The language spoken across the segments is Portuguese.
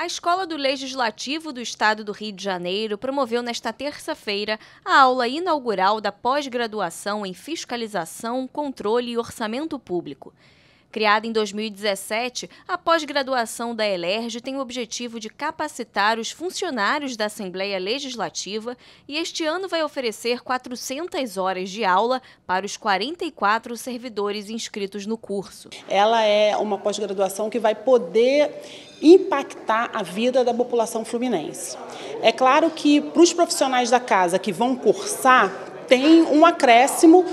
A Escola do Legislativo do Estado do Rio de Janeiro promoveu nesta terça-feira a aula inaugural da pós-graduação em Fiscalização, Controle e Orçamento Público. Criada em 2017, a pós-graduação da ELERJ tem o objetivo de capacitar os funcionários da Assembleia Legislativa e este ano vai oferecer 400 horas de aula para os 44 servidores inscritos no curso. Ela é uma pós-graduação que vai poder impactar a vida da população fluminense. É claro que para os profissionais da casa que vão cursar, tem um acréscimo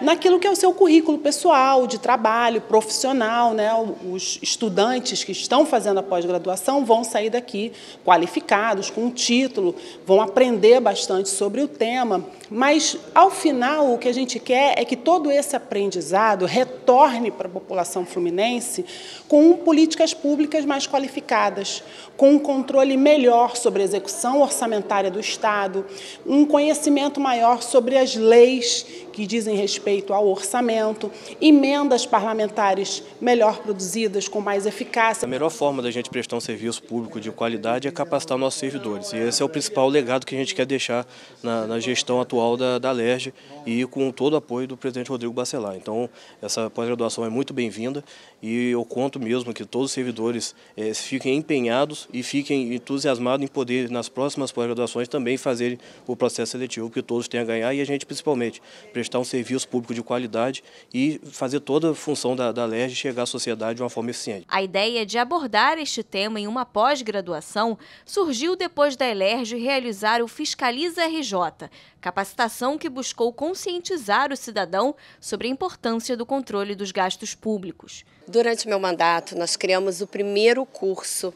naquilo que é o seu currículo pessoal, de trabalho, profissional. Né? Os estudantes que estão fazendo a pós-graduação vão sair daqui qualificados, com um título, vão aprender bastante sobre o tema, mas, ao final, o que a gente quer é que todo esse aprendizado retorne para a população fluminense com políticas públicas mais qualificadas, com um controle melhor sobre a execução orçamentária do Estado, um conhecimento maior sobre as leis que dizem respeito respeito ao orçamento, emendas parlamentares melhor produzidas, com mais eficácia. A melhor forma da gente prestar um serviço público de qualidade é capacitar nossos servidores. E esse é o principal legado que a gente quer deixar na, na gestão atual da, da LERJ e com todo o apoio do presidente Rodrigo Bacelar. Então, essa pós-graduação é muito bem-vinda e eu conto mesmo que todos os servidores eh, fiquem empenhados e fiquem entusiasmados em poder, nas próximas pós-graduações, também fazer o processo seletivo que todos têm a ganhar e a gente, principalmente, prestar um serviço público de qualidade e fazer toda a função da, da LERJ chegar à sociedade de uma forma eficiente. A ideia de abordar este tema em uma pós-graduação surgiu depois da LERJ realizar o Fiscaliza RJ, capacitação que buscou conscientizar o cidadão sobre a importância do controle dos gastos públicos. Durante meu mandato, nós criamos o primeiro curso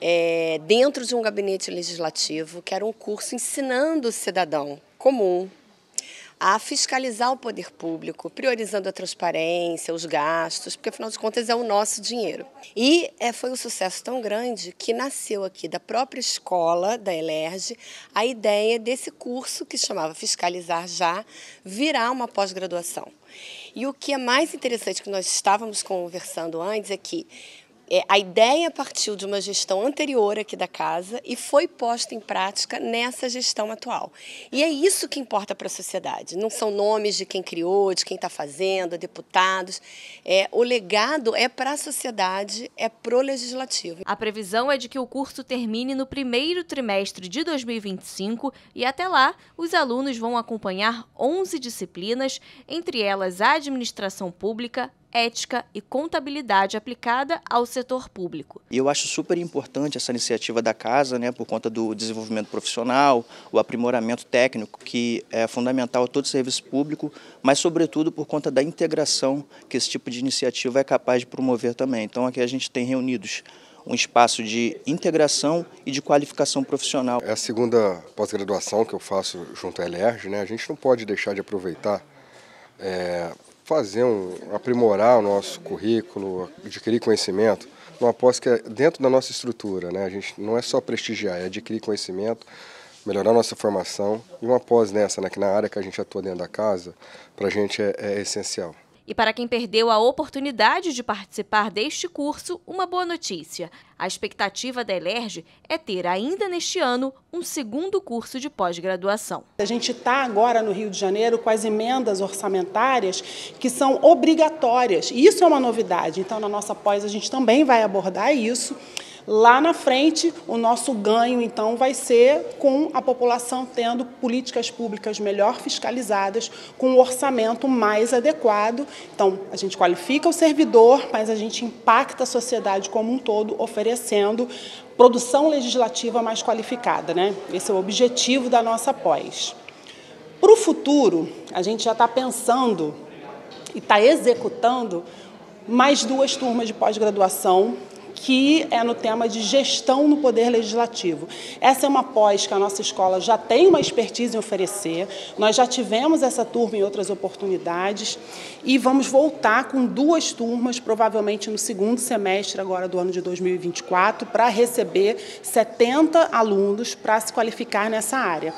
é, dentro de um gabinete legislativo, que era um curso ensinando o cidadão comum, a fiscalizar o poder público, priorizando a transparência, os gastos, porque afinal de contas é o nosso dinheiro. E é, foi um sucesso tão grande que nasceu aqui da própria escola da Elerge a ideia desse curso que chamava Fiscalizar Já virar uma pós-graduação. E o que é mais interessante que nós estávamos conversando antes é que é, a ideia partiu de uma gestão anterior aqui da casa e foi posta em prática nessa gestão atual. E é isso que importa para a sociedade. Não são nomes de quem criou, de quem está fazendo, deputados. É, o legado é para a sociedade, é pro legislativo. A previsão é de que o curso termine no primeiro trimestre de 2025 e até lá os alunos vão acompanhar 11 disciplinas, entre elas a administração pública, ética e contabilidade aplicada ao setor público. E eu acho super importante essa iniciativa da casa, né, por conta do desenvolvimento profissional, o aprimoramento técnico que é fundamental a todo serviço público, mas sobretudo por conta da integração que esse tipo de iniciativa é capaz de promover também. Então aqui a gente tem reunidos um espaço de integração e de qualificação profissional. É a segunda pós-graduação que eu faço junto à LERJ. né? A gente não pode deixar de aproveitar é, fazer um, aprimorar o nosso currículo, adquirir conhecimento, uma pós que é dentro da nossa estrutura, né? A gente não é só prestigiar, é adquirir conhecimento, melhorar nossa formação e uma pós nessa, né, que na área que a gente atua dentro da casa, para a gente é, é essencial. E para quem perdeu a oportunidade de participar deste curso, uma boa notícia. A expectativa da Elerge é ter ainda neste ano um segundo curso de pós-graduação. A gente está agora no Rio de Janeiro com as emendas orçamentárias que são obrigatórias. e Isso é uma novidade. Então, na nossa pós, a gente também vai abordar isso. Lá na frente, o nosso ganho, então, vai ser com a população tendo políticas públicas melhor fiscalizadas, com um orçamento mais adequado. Então, a gente qualifica o servidor, mas a gente impacta a sociedade como um todo, oferecendo produção legislativa mais qualificada. Né? Esse é o objetivo da nossa pós. Para o futuro, a gente já está pensando e está executando mais duas turmas de pós-graduação que é no tema de gestão no poder legislativo. Essa é uma pós que a nossa escola já tem uma expertise em oferecer, nós já tivemos essa turma em outras oportunidades e vamos voltar com duas turmas, provavelmente no segundo semestre agora do ano de 2024, para receber 70 alunos para se qualificar nessa área.